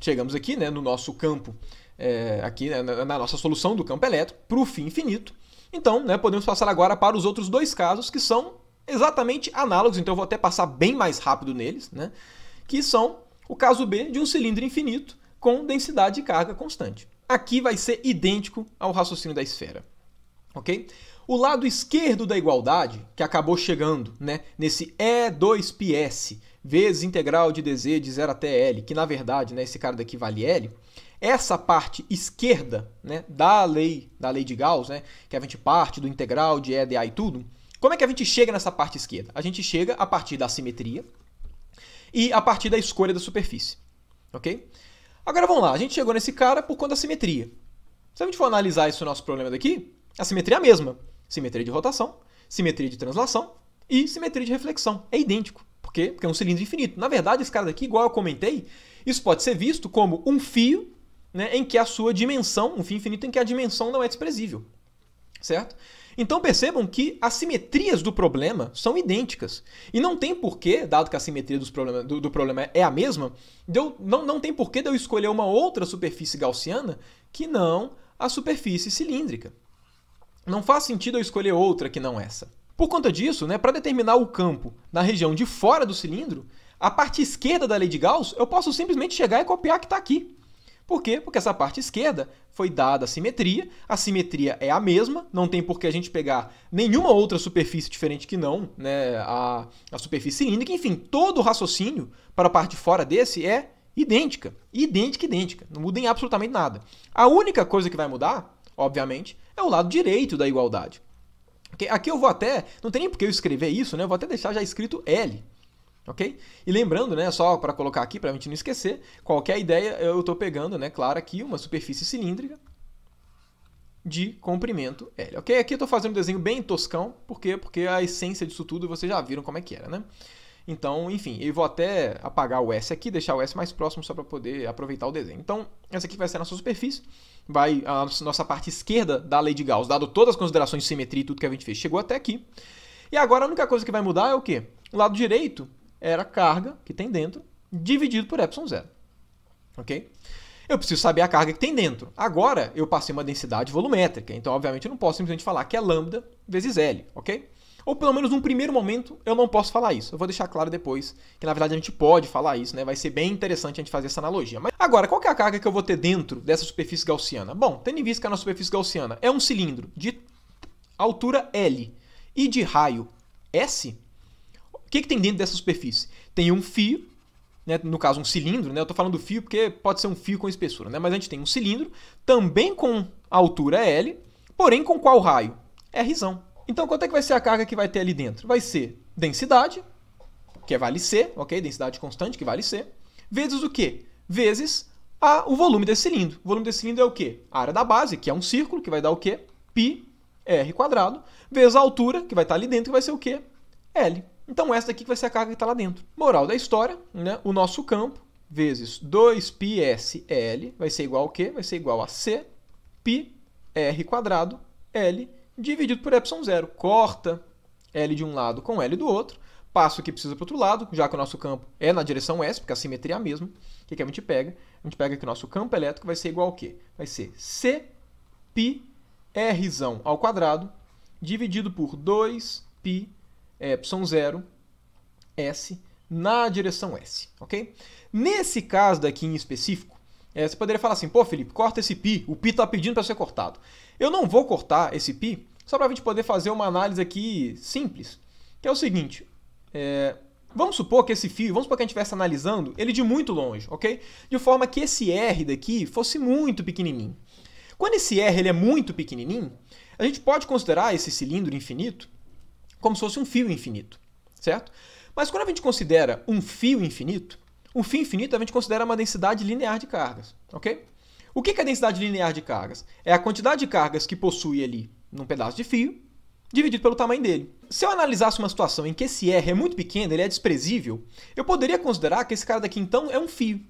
chegamos aqui né, no nosso campo, é, aqui né, na, nossa solução do campo elétrico, para o fim infinito. Então, né, podemos passar agora para os outros dois casos que são exatamente análogos, então eu vou até passar bem mais rápido neles, né, que são o caso B de um cilindro infinito com densidade de carga constante. Aqui vai ser idêntico ao raciocínio da esfera. ok? O lado esquerdo da igualdade, que acabou chegando né, nesse E2PS, vezes integral de dz de 0 até L, que na verdade né, esse cara daqui vale L, essa parte esquerda né, da lei da lei de Gauss, né, que a gente parte do integral de E, A e tudo, como é que a gente chega nessa parte esquerda? A gente chega a partir da simetria e a partir da escolha da superfície. Ok? Agora vamos lá, a gente chegou nesse cara por conta da simetria. Se a gente for analisar esse nosso problema daqui, a simetria é a mesma. Simetria de rotação, simetria de translação e simetria de reflexão. É idêntico. Por quê? Porque é um cilindro infinito. Na verdade, esse cara daqui, igual eu comentei, isso pode ser visto como um fio né, em que a sua dimensão, um fio infinito em que a dimensão não é desprezível. Certo? Então percebam que as simetrias do problema são idênticas. E não tem porquê, dado que a simetria problema, do, do, problema é a mesma, não, não tem porquê de eu escolher uma outra superfície gaussiana que não a superfície cilíndrica. Não faz sentido eu escolher outra que não essa. Por conta disso, né, para determinar o campo na região de fora do cilindro, a parte esquerda da lei de Gauss, eu posso simplesmente chegar e copiar que está aqui. Por quê? Porque essa parte esquerda foi dada a simetria, a simetria é a mesma, não tem por que a gente pegar nenhuma outra superfície diferente que não né, a, a superfície cilíndrica, enfim, todo o raciocínio para a parte de fora desse é idêntica, idêntica, idêntica, não muda em absolutamente nada. A única coisa que vai mudar, obviamente, é o lado direito da igualdade. Aqui eu vou até, não tem nem porque eu escrever isso, né? Eu vou até deixar já escrito L, ok? E lembrando, né, só para colocar aqui, para a gente não esquecer, qualquer ideia eu estou pegando, né, claro, aqui uma superfície cilíndrica de comprimento L, ok? Aqui eu estou fazendo um desenho bem toscão, por quê? Porque a essência disso tudo vocês já viram como é que era, né? Então, enfim, eu vou até apagar o S aqui, deixar o S mais próximo só para poder aproveitar o desenho. Então, essa aqui vai ser a nossa superfície vai a nossa parte esquerda da lei de Gauss, dado todas as considerações de simetria e tudo que a gente fez, chegou até aqui. E agora a única coisa que vai mudar é o quê? O lado direito era a carga que tem dentro dividido por epsilon zero. OK? Eu preciso saber a carga que tem dentro. Agora eu passei uma densidade volumétrica, então obviamente eu não posso simplesmente falar que é lambda vezes L, OK? Ou pelo menos num primeiro momento eu não posso falar isso. Eu vou deixar claro depois que na verdade a gente pode falar isso, né? Vai ser bem interessante a gente fazer essa analogia. Mas agora, qual é a carga que eu vou ter dentro dessa superfície gaussiana? Bom, tendo em vista que a nossa superfície gaussiana é um cilindro de altura L e de raio S, o que, que tem dentro dessa superfície? Tem um fio né? no caso um cilindro, né? eu estou falando do fio porque pode ser um fio com espessura, né? mas a gente tem um cilindro também com altura L, porém com qual raio? Rzão. Então, quanto é que vai ser a carga que vai ter ali dentro? Vai ser densidade, que é vale C, ok? Densidade constante, que vale C, vezes o quê? Vezes a, o volume desse cilindro. O volume desse cilindro é o quê? A área da base, que é um círculo, que vai dar o quê? Pi R quadrado, vezes a altura, que vai estar ali dentro, que vai ser o quê? L. Então, essa daqui que vai ser a carga que está lá dentro. Moral da história, né? o nosso campo, vezes 2πsl, vai ser igual ao quê? Vai ser igual a c πr quadrado L dividido por epsilon zero. Corta L de um lado com L do outro, passa o que precisa para o outro lado, já que o nosso campo é na direção S, porque a simetria é a mesma. O que, que a gente pega? A gente pega que o nosso campo elétrico vai ser igual ao quê? Vai ser C π R ao quadrado dividido por 2π epsilon zero S na direção S, ok? Nesse caso daqui em específico, é, você poderia falar assim, pô, Felipe, corta esse pi, o pi está pedindo para ser cortado. Eu não vou cortar esse pi só para a gente poder fazer uma análise aqui simples, que é o seguinte. É, vamos supor que esse fio, vamos supor que a gente estivesse analisando ele de muito longe, ok? De forma que esse R daqui fosse muito pequenininho. Quando esse R ele é muito pequenininho, a gente pode considerar esse cilindro infinito como se fosse um fio infinito, certo? Mas quando a gente considera um fio infinito, um fio infinito a gente considera uma densidade linear de cargas, ok? O que é a densidade linear de cargas? É a quantidade de cargas que possui ali num pedaço de fio dividido pelo tamanho dele. Se eu analisasse uma situação em que esse R é muito pequeno, ele é desprezível, eu poderia considerar que esse cara daqui então é um fio.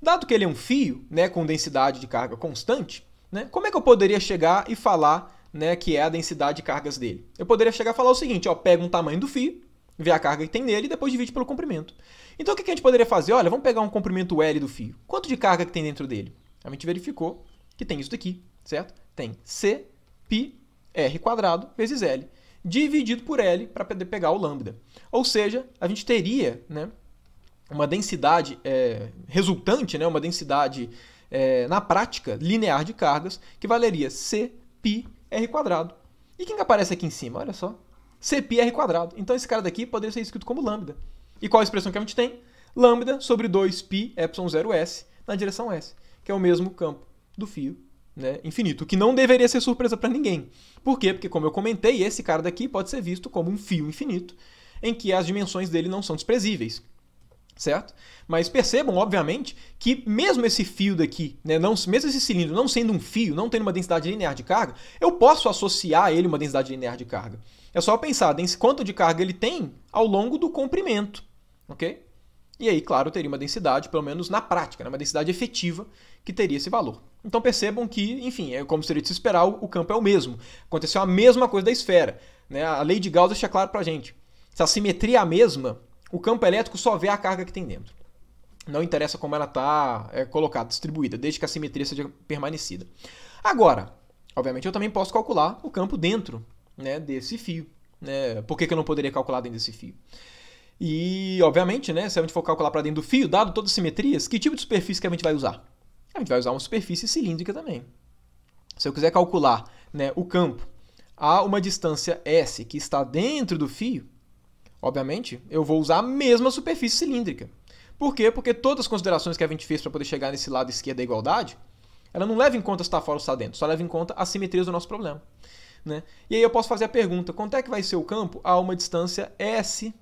Dado que ele é um fio, né, com densidade de carga constante, né, como é que eu poderia chegar e falar né, que é a densidade de cargas dele? Eu poderia chegar e falar o seguinte, ó, pega um tamanho do fio, vê a carga que tem nele e depois divide pelo comprimento. Então o que a gente poderia fazer? Olha, vamos pegar um comprimento L do fio. Quanto de carga que tem dentro dele? A gente verificou que tem isso daqui, certo? Tem C, pi r quadrado vezes L, dividido por L para poder pegar o lambda. Ou seja, a gente teria né, uma densidade é, resultante, né, uma densidade é, na prática linear de cargas, que valeria Cπr quadrado. E quem que aparece aqui em cima? Olha só. Cπr quadrado. Então esse cara daqui poderia ser escrito como lambda. E qual a expressão que a gente tem? Lambda sobre 2 epsilon 0 s na direção S, que é o mesmo campo do fio né, infinito, o que não deveria ser surpresa para ninguém. Por quê? Porque, como eu comentei, esse cara daqui pode ser visto como um fio infinito, em que as dimensões dele não são desprezíveis. Certo? Mas percebam, obviamente, que mesmo esse fio daqui, né, não, mesmo esse cilindro não sendo um fio, não tendo uma densidade linear de carga, eu posso associar a ele uma densidade linear de carga. É só pensar quanto de carga ele tem ao longo do comprimento. ok? E aí, claro, teria uma densidade, pelo menos na prática, né? uma densidade efetiva que teria esse valor. Então percebam que, enfim, é como seria de se esperar, o campo é o mesmo. Aconteceu a mesma coisa da esfera. Né? A lei de Gauss deixa claro para a gente. Se a simetria é a mesma, o campo elétrico só vê a carga que tem dentro. Não interessa como ela está é, colocada, distribuída, desde que a simetria seja permanecida. Agora, obviamente, eu também posso calcular o campo dentro né, desse fio. Né? Por que, que eu não poderia calcular dentro desse fio? E, obviamente, né, se a gente for calcular para dentro do fio, dado todas as simetrias, que tipo de superfície que a gente vai usar? A gente vai usar uma superfície cilíndrica também. Se eu quiser calcular né, o campo a uma distância S que está dentro do fio, obviamente, eu vou usar a mesma superfície cilíndrica. Por quê? Porque todas as considerações que a gente fez para poder chegar nesse lado esquerdo da igualdade, ela não leva em conta se está fora ou se está dentro, só leva em conta as simetrias do nosso problema. Né? E aí eu posso fazer a pergunta, quanto é que vai ser o campo a uma distância S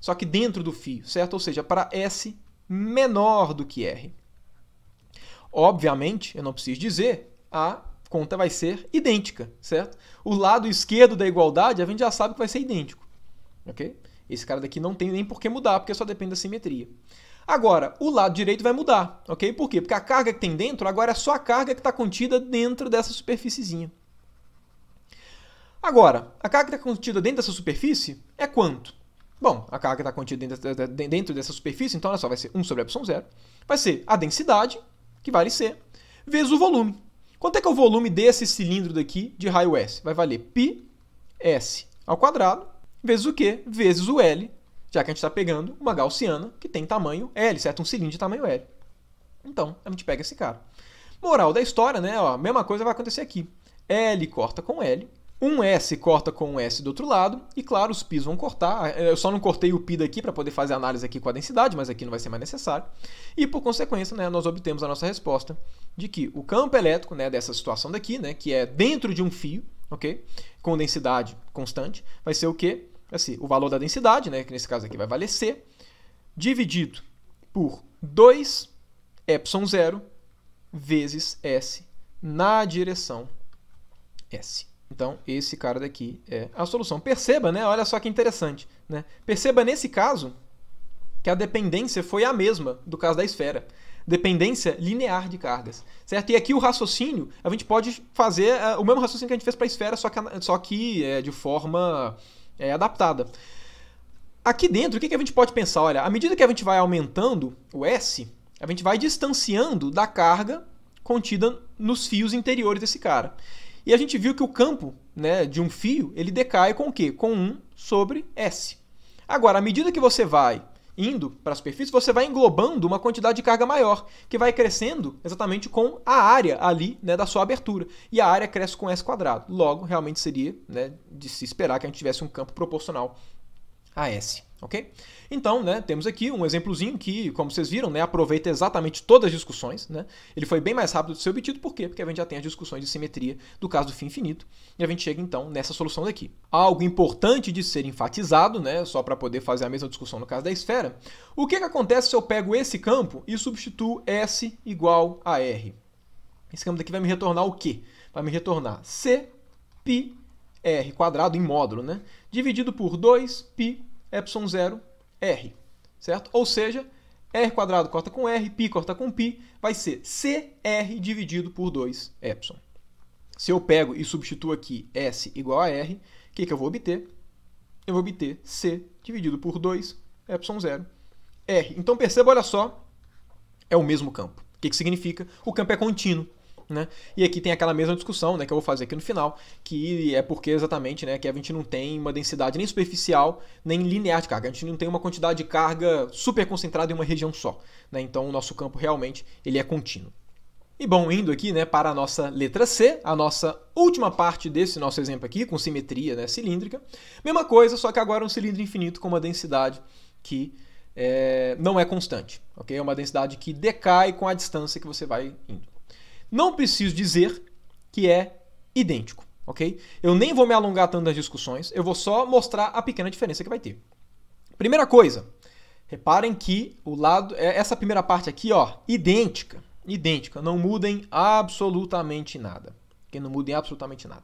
só que dentro do fio, certo? Ou seja, para S menor do que R. Obviamente, eu não preciso dizer, a conta vai ser idêntica, certo? O lado esquerdo da igualdade, a gente já sabe que vai ser idêntico, ok? Esse cara daqui não tem nem por que mudar, porque só depende da simetria. Agora, o lado direito vai mudar, ok? Por quê? Porque a carga que tem dentro agora é só a carga que está contida dentro dessa superfíciezinha. Agora, a carga que está contida dentro dessa superfície é quanto? Bom, a carga está contida dentro, dentro dessa superfície, então olha só, vai ser 1 sobre epsilon zero. Vai ser a densidade, que vale C, vezes o volume. Quanto é que é o volume desse cilindro daqui de raio S? Vai valer π S ao quadrado vezes o Q vezes o L, já que a gente está pegando uma gaussiana que tem tamanho L, certo? Um cilindro de tamanho L. Então, a gente pega esse cara. Moral da história, né? Ó, a mesma coisa vai acontecer aqui. L corta com L, um S corta com um S do outro lado, e claro, os pis vão cortar. Eu só não cortei o pi daqui para poder fazer a análise aqui com a densidade, mas aqui não vai ser mais necessário. E por consequência, né, nós obtemos a nossa resposta de que o campo elétrico né, dessa situação daqui, né, que é dentro de um fio, ok? Com densidade constante, vai ser o quê? Assim, o valor da densidade, né, que nesse caso aqui vai valer C, dividido por 2 ε 0 vezes S na direção S. Então, esse cara daqui é a solução. Perceba, né? Olha só que interessante. Né? Perceba nesse caso que a dependência foi a mesma do caso da esfera. Dependência linear de cargas. Certo? E aqui o raciocínio, a gente pode fazer eh, o mesmo raciocínio que a gente fez para a esfera, só que, só que é, de forma é, adaptada. Aqui dentro, o que, que a gente pode pensar? Olha, à medida que a gente vai aumentando o S, a gente vai distanciando da carga contida nos fios interiores desse cara. E a gente viu que o campo né, de um fio ele decai com o quê? Com 1 sobre S. Agora, à medida que você vai indo para a superfície, você vai englobando uma quantidade de carga maior, que vai crescendo exatamente com a área ali né, da sua abertura. E a área cresce com S quadrado. Logo, realmente seria né, de se esperar que a gente tivesse um campo proporcional AS. Ok? Então, né, temos aqui um exemplozinho que, como vocês viram, né, aproveita exatamente todas as discussões. Né? Ele foi bem mais rápido de ser obtido, por quê? Porque a gente já tem as discussões de simetria do caso do fim infinito, e a gente chega então nessa solução daqui. Algo importante de ser enfatizado, né, só para poder fazer a mesma discussão no caso da esfera, o que, que acontece se eu pego esse campo e substituo S igual a R? Esse campo daqui vai me retornar o quê? Vai me retornar C π quadrado em módulo, né? Dividido por 2π ε0 r, certo? Ou seja, r quadrado corta com r, π corta com π, vai ser cr dividido por 2ε. Se eu pego e substituo aqui s igual a r, o que, que eu vou obter? Eu vou obter c dividido por 2ε0 r. Então perceba, olha só, é o mesmo campo. O que, que significa? O campo é contínuo. Né? E aqui tem aquela mesma discussão né, que eu vou fazer aqui no final, que é porque exatamente né, que a gente não tem uma densidade nem superficial nem linear de carga. A gente não tem uma quantidade de carga super concentrada em uma região só. Né? Então o nosso campo realmente ele é contínuo. E bom, indo aqui né, para a nossa letra C, a nossa última parte desse nosso exemplo aqui, com simetria né, cilíndrica. Mesma coisa, só que agora é um cilindro infinito com uma densidade que é, não é constante. ok? É uma densidade que decai com a distância que você vai indo. Não preciso dizer que é idêntico, ok? Eu nem vou me alongar tanto nas discussões, eu vou só mostrar a pequena diferença que vai ter. Primeira coisa, reparem que o lado, é, essa primeira parte aqui, ó, idêntica, idêntica, não mudem absolutamente nada. Que não mudem absolutamente nada.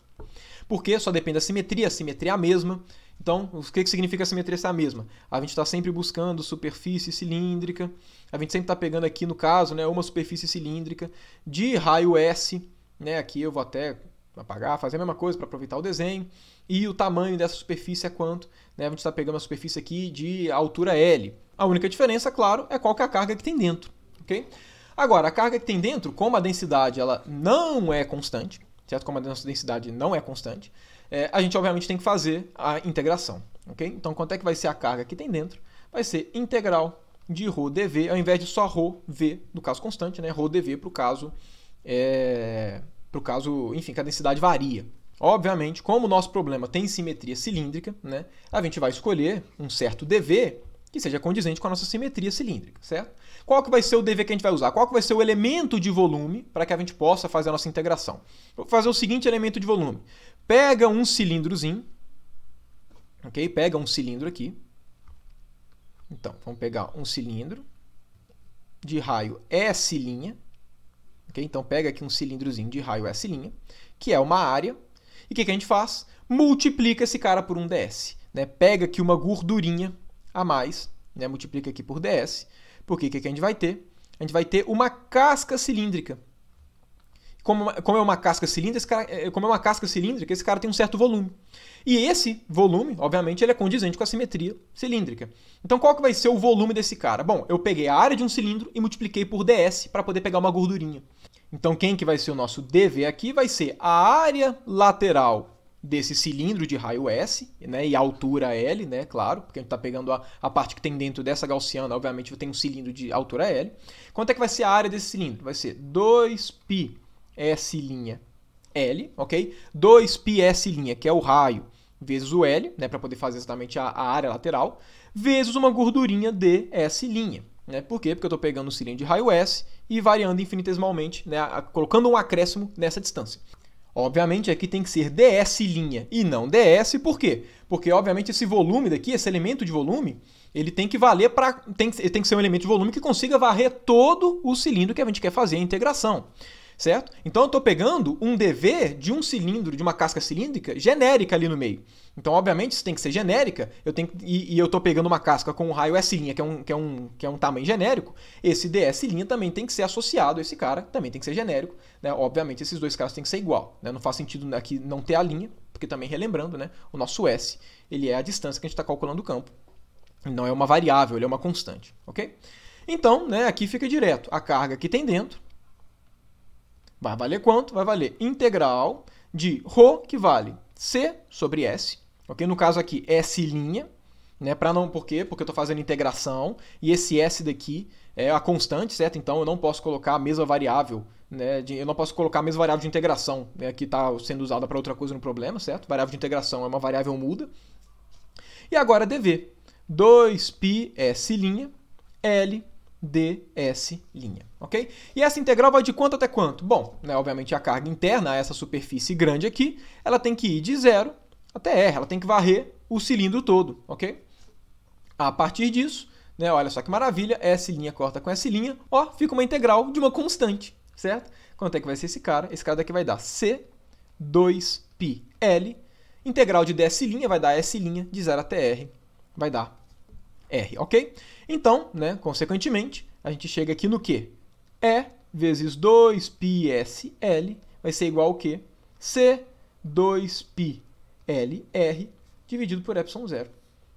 Porque só depende da simetria, a simetria é a mesma, então, o que, que significa a simetria ser a mesma? A gente está sempre buscando superfície cilíndrica, a gente sempre está pegando aqui, no caso, né, uma superfície cilíndrica de raio S, né, aqui eu vou até apagar, fazer a mesma coisa para aproveitar o desenho, e o tamanho dessa superfície é quanto, né, a gente está pegando a superfície aqui de altura L. A única diferença, claro, é qual que é a carga que tem dentro, ok? Agora, a carga que tem dentro, como a densidade ela não é constante, certo? Como a nossa densidade não é constante, é, a gente obviamente tem que fazer a integração, ok? Então, quanto é que vai ser a carga que tem dentro? Vai ser integral de rho dv, ao invés de só rho v do caso constante, né? Rho dv para o caso, é, caso, enfim, que a densidade varia. Obviamente, como o nosso problema tem simetria cilíndrica, né? A gente vai escolher um certo dv que seja condizente com a nossa simetria cilíndrica, certo? qual que vai ser o DV que a gente vai usar? Qual que vai ser o elemento de volume para que a gente possa fazer a nossa integração? Vou fazer o seguinte elemento de volume. Pega um cilindrozinho, ok? Pega um cilindro aqui. Então, vamos pegar um cilindro de raio S', ok? Então, pega aqui um cilindrozinho de raio S', que é uma área. E o que, que a gente faz? Multiplica esse cara por um ds. Né? Pega aqui uma gordurinha a mais, né? multiplica aqui por ds, porque o que, que a gente vai ter? A gente vai ter uma casca cilíndrica. Como, como, é uma casca cilíndrica, cara, é, como é uma casca cilíndrica, esse cara tem um certo volume. E esse volume, obviamente, ele é condizente com a simetria cilíndrica. Então, qual que vai ser o volume desse cara? Bom, eu peguei a área de um cilindro e multipliquei por ds para poder pegar uma gordurinha. Então, quem que vai ser o nosso dv aqui vai ser a área lateral desse cilindro de raio S, né, e a altura L, né, claro, porque a gente está pegando a, a parte que tem dentro dessa gaussiana, obviamente eu tenho um cilindro de altura L. Quanto é que vai ser a área desse cilindro? Vai ser 2 πsl S' L, ok? 2 πs S', que é o raio, vezes o L, né, para poder fazer exatamente a, a, área lateral, vezes uma gordurinha ds Né? Por quê? Porque eu estou pegando o cilindro de raio S e variando infinitesimalmente, né, colocando um acréscimo nessa distância. Obviamente aqui tem que ser ds' e não ds, por quê? Porque obviamente esse volume daqui, esse elemento de volume, ele tem que valer para tem, tem que ser um elemento de volume que consiga varrer todo o cilindro que a gente quer fazer a integração certo? Então eu estou pegando um dv de um cilindro, de uma casca cilíndrica genérica ali no meio. Então, obviamente, isso tem que ser genérica. Eu tenho que, e, e, eu estou pegando uma casca com um raio S' que é um, que é um, que é um tamanho genérico. Esse DS' também tem que ser associado a esse cara, também tem que ser genérico. Né? Obviamente, esses dois casos têm que ser igual. Né? Não faz sentido aqui não ter a linha, porque também relembrando, né? o nosso S ele é a distância que a gente está calculando o campo. Não é uma variável, ele é uma constante. ok? Então, né, aqui fica direto a carga que tem dentro Vai valer quanto? Vai valer integral de ρ, que vale C sobre S, ok? No caso aqui, S', né? Para não, por quê? Porque eu estou fazendo integração e esse S daqui é a constante, certo? Então eu não posso colocar a mesma variável, né? De, eu não posso colocar a mesma variável de integração, né? Que está sendo usada para outra coisa no problema, certo? Variável de integração é uma variável muda. E agora dv. 2π S', L ds', ok? E essa integral vai de quanto até quanto? Bom, né, obviamente a carga interna, essa superfície grande aqui, ela tem que ir de zero até R, ela tem que varrer o cilindro todo, ok? A partir disso, né, olha só que maravilha, S' corta com S', ó, fica uma integral de uma constante, certo? Quanto é que vai ser esse cara? Esse cara daqui vai dar C2πL, integral de ds' vai dar S' de zero até R, vai dar R, ok? Então, né, consequentemente, a gente chega aqui no que? E vezes 2πSL vai ser igual ao que? C2πLR dividido por epsilon zero.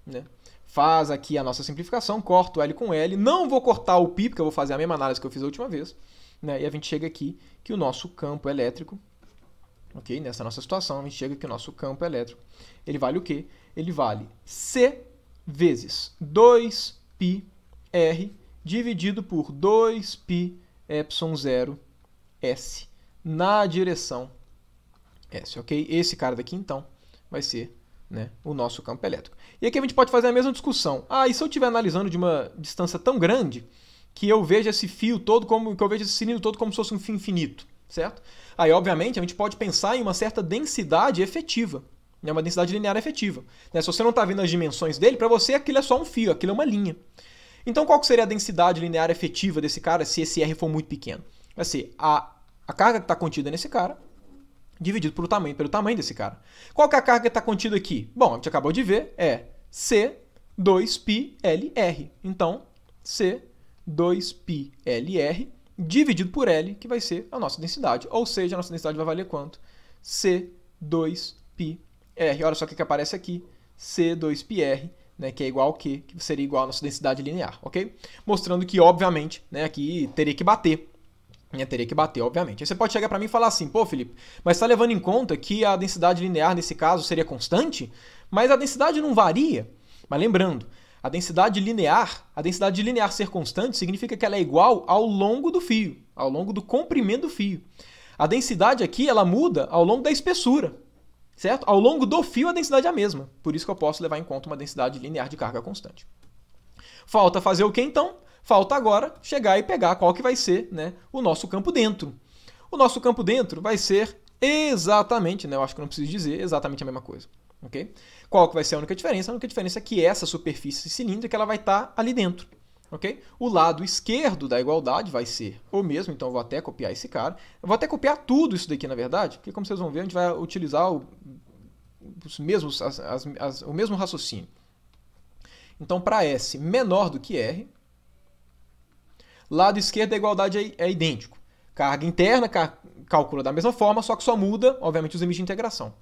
Né? Faz aqui a nossa simplificação, corto L com L, não vou cortar o π, porque eu vou fazer a mesma análise que eu fiz a última vez, né? e a gente chega aqui que o nosso campo elétrico, ok, nessa nossa situação, a gente chega que o nosso campo elétrico, ele vale o quê? Ele vale C vezes 2 πr r dividido por 2π ε0 s na direção s, ok? Esse cara daqui, então, vai ser né, o nosso campo elétrico. E aqui a gente pode fazer a mesma discussão. Ah, e se eu estiver analisando de uma distância tão grande que eu vejo esse fio todo como que eu vejo esse cilindro todo como se fosse um fio infinito, certo? Aí, obviamente, a gente pode pensar em uma certa densidade efetiva, é uma densidade linear efetiva. Né? Se você não está vendo as dimensões dele, para você aquilo é só um fio, aquilo é uma linha. Então qual seria a densidade linear efetiva desse cara se esse R for muito pequeno? Vai ser a, a carga que está contida nesse cara dividido pelo tamanho, pelo tamanho desse cara. Qual que é a carga que está contida aqui? Bom, a gente acabou de ver, é C2πLR. Então, C2πLR dividido por L, que vai ser a nossa densidade. Ou seja, a nossa densidade vai valer quanto? C2πLR. R. Olha só o que, que aparece aqui. C2πr, né, que é igual ao Q, que seria igual à nossa densidade linear, ok? Mostrando que, obviamente, né, aqui teria que bater. Né, teria que bater, obviamente. Aí você pode chegar para mim e falar assim, pô, Felipe, mas está levando em conta que a densidade linear, nesse caso, seria constante? Mas a densidade não varia? Mas lembrando, a densidade linear, a densidade linear ser constante significa que ela é igual ao longo do fio, ao longo do comprimento do fio. A densidade aqui, ela muda ao longo da espessura, certo? Ao longo do fio a densidade é a mesma, por isso que eu posso levar em conta uma densidade linear de carga constante. Falta fazer o que então? Falta agora chegar e pegar qual que vai ser né, o nosso campo dentro. O nosso campo dentro vai ser exatamente, né, eu acho que não preciso dizer, exatamente a mesma coisa. Okay? Qual que vai ser a única diferença? A única diferença é que essa superfície cilíndrica ela vai estar tá ali dentro ok? O lado esquerdo da igualdade vai ser o mesmo, então eu vou até copiar esse cara. Eu vou até copiar tudo isso daqui, na verdade, porque como vocês vão ver, a gente vai utilizar o, os mesmos, as, as, as, o mesmo raciocínio. Então, para S menor do que R, lado esquerdo da igualdade é, é idêntico. Carga interna car calcula da mesma forma, só que só muda, obviamente, os limites de integração.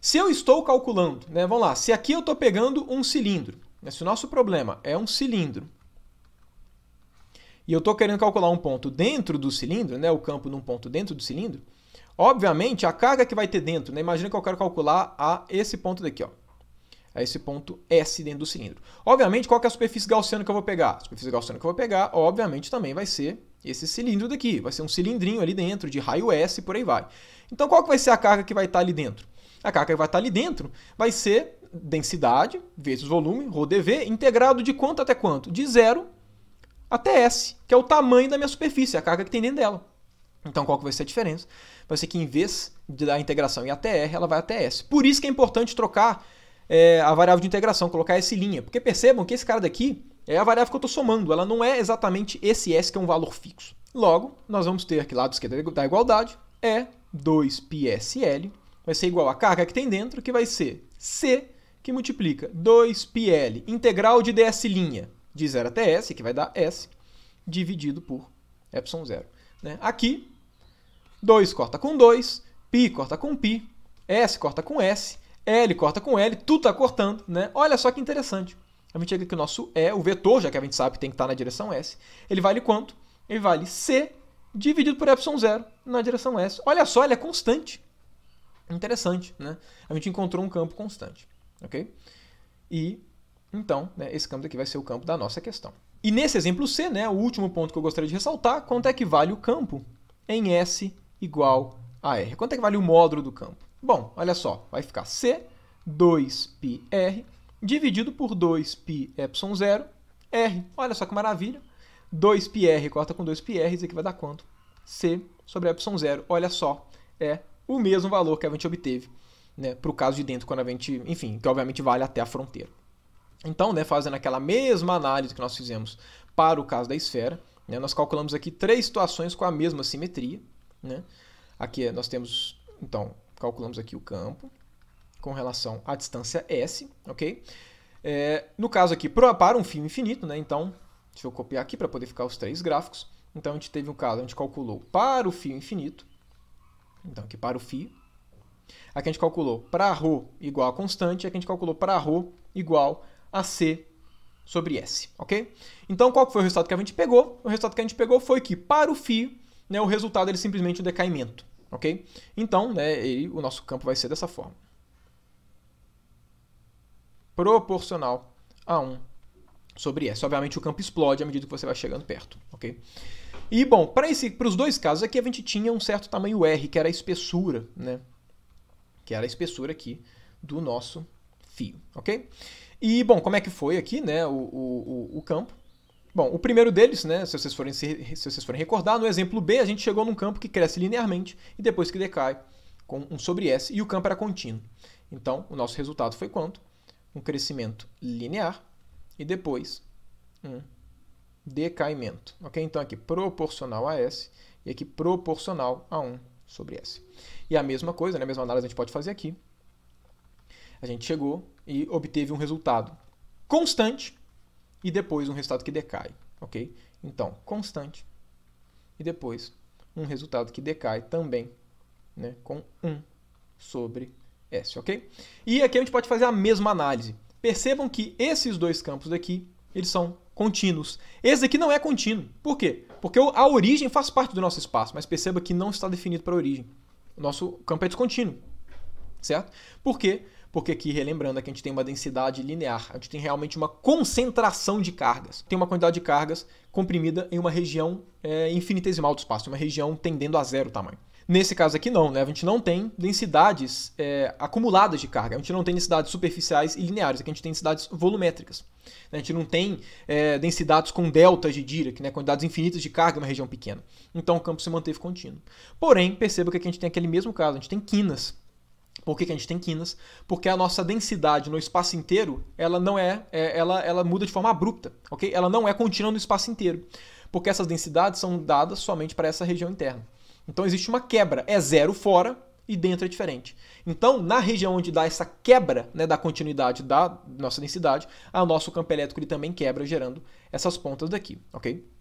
Se eu estou calculando, né, vamos lá, se aqui eu estou pegando um cilindro, né, se o nosso problema é um cilindro, e eu estou querendo calcular um ponto dentro do cilindro, né, o campo num ponto dentro do cilindro, obviamente a carga que vai ter dentro, né, imagina que eu quero calcular a esse ponto daqui, ó, a esse ponto S dentro do cilindro. Obviamente, qual é a superfície gaussiana que eu vou pegar? A superfície gaussiana que eu vou pegar, obviamente, também vai ser esse cilindro daqui, vai ser um cilindrinho ali dentro, de raio S, por aí vai. Então, qual que vai ser a carga que vai estar tá ali dentro? A carga que vai estar tá ali dentro vai ser densidade vezes volume, ρdV, integrado de quanto até quanto? De zero até S, que é o tamanho da minha superfície, a carga que tem dentro dela. Então qual que vai ser a diferença? Vai ser que em vez da integração em até R, ela vai até S. Por isso que é importante trocar é, a variável de integração, colocar S linha. Porque percebam que esse cara daqui é a variável que eu estou somando, ela não é exatamente esse S que é um valor fixo. Logo, nós vamos ter aqui lado esquerdo da igualdade é 2πSL, vai ser igual à carga que tem dentro, que vai ser C, que multiplica 2πl integral de ds', de 0 até S, que vai dar S, dividido por epsilon zero. Né? Aqui, 2 corta com 2, π corta com π, S corta com S, L corta com L, tudo está cortando. Né? Olha só que interessante. A gente chega que o nosso E, o vetor, já que a gente sabe que tem que estar tá na direção S, ele vale quanto? Ele vale C dividido por epsilon zero na direção S. Olha só, ele é constante. Interessante, né? A gente encontrou um campo constante, ok? E então, né, esse campo aqui vai ser o campo da nossa questão. E nesse exemplo C, né, o último ponto que eu gostaria de ressaltar, quanto é que vale o campo em S igual a R? Quanto é que vale o módulo do campo? Bom, olha só, vai ficar C, 2πr, dividido por 2πε0, R. Olha só que maravilha. 2πr corta com 2πr, isso aqui vai dar quanto? C sobre ε0. Olha só, é o mesmo valor que a gente obteve né, para o caso de dentro, quando a gente, enfim, que obviamente vale até a fronteira. Então, né, fazendo aquela mesma análise que nós fizemos para o caso da esfera, né, nós calculamos aqui três situações com a mesma simetria. Né? Aqui nós temos, então, calculamos aqui o campo com relação à distância S, ok? É, no caso aqui, para um fio infinito, né? Então, deixa eu copiar aqui para poder ficar os três gráficos. Então, a gente teve um caso, a gente calculou para o fio infinito. Então, aqui para o fio. Aqui a gente calculou para ρ igual a constante. Aqui a gente calculou para ρ igual a C sobre S, ok? Então, qual foi o resultado que a gente pegou? O resultado que a gente pegou foi que, para o φ, né, o resultado é simplesmente o decaimento, ok? Então, né, ele, o nosso campo vai ser dessa forma. Proporcional a 1 sobre S. Obviamente, o campo explode à medida que você vai chegando perto, ok? E, bom, para os dois casos aqui, a gente tinha um certo tamanho R, que era a espessura, né? Que era a espessura aqui do nosso fio, ok? E, bom, como é que foi aqui, né, o, o, o campo? Bom, o primeiro deles, né, se vocês, forem se, se vocês forem recordar, no exemplo B, a gente chegou num campo que cresce linearmente e depois que decai com 1 sobre S, e o campo era contínuo. Então, o nosso resultado foi quanto? Um crescimento linear e depois um decaimento. Ok? Então, aqui proporcional a S e aqui proporcional a 1 sobre S. E a mesma coisa, né, a mesma análise a gente pode fazer aqui. A gente chegou e obteve um resultado constante e depois um resultado que decai, ok? Então, constante e depois um resultado que decai também, né, com 1 sobre S, ok? E aqui a gente pode fazer a mesma análise. Percebam que esses dois campos daqui, eles são contínuos. Esse aqui não é contínuo. Por quê? Porque a origem faz parte do nosso espaço, mas perceba que não está definido para a origem. O nosso campo é descontínuo, certo? Por quê? porque aqui, relembrando, aqui é a gente tem uma densidade linear, a gente tem realmente uma concentração de cargas. Tem uma quantidade de cargas comprimida em uma região é, infinitesimal do espaço, uma região tendendo a zero tamanho. Nesse caso aqui não, né? A gente não tem densidades é, acumuladas de carga, a gente não tem densidades superficiais e lineares, aqui a gente tem densidades volumétricas. A gente não tem é, densidades com deltas de Dirac, né? quantidades infinitas de carga em uma região pequena. Então o campo se manteve contínuo. Porém, perceba que aqui a gente tem aquele mesmo caso, a gente tem quinas. Por que, que, a gente tem quinas? Porque a nossa densidade no espaço inteiro, ela não é, é, ela, ela muda de forma abrupta, ok? Ela não é contínua no espaço inteiro, porque essas densidades são dadas somente para essa região interna. Então existe uma quebra, é zero fora e dentro é diferente. Então, na região onde dá essa quebra né, da continuidade da nossa densidade, o nosso campo elétrico ele também quebra, gerando essas pontas daqui, ok?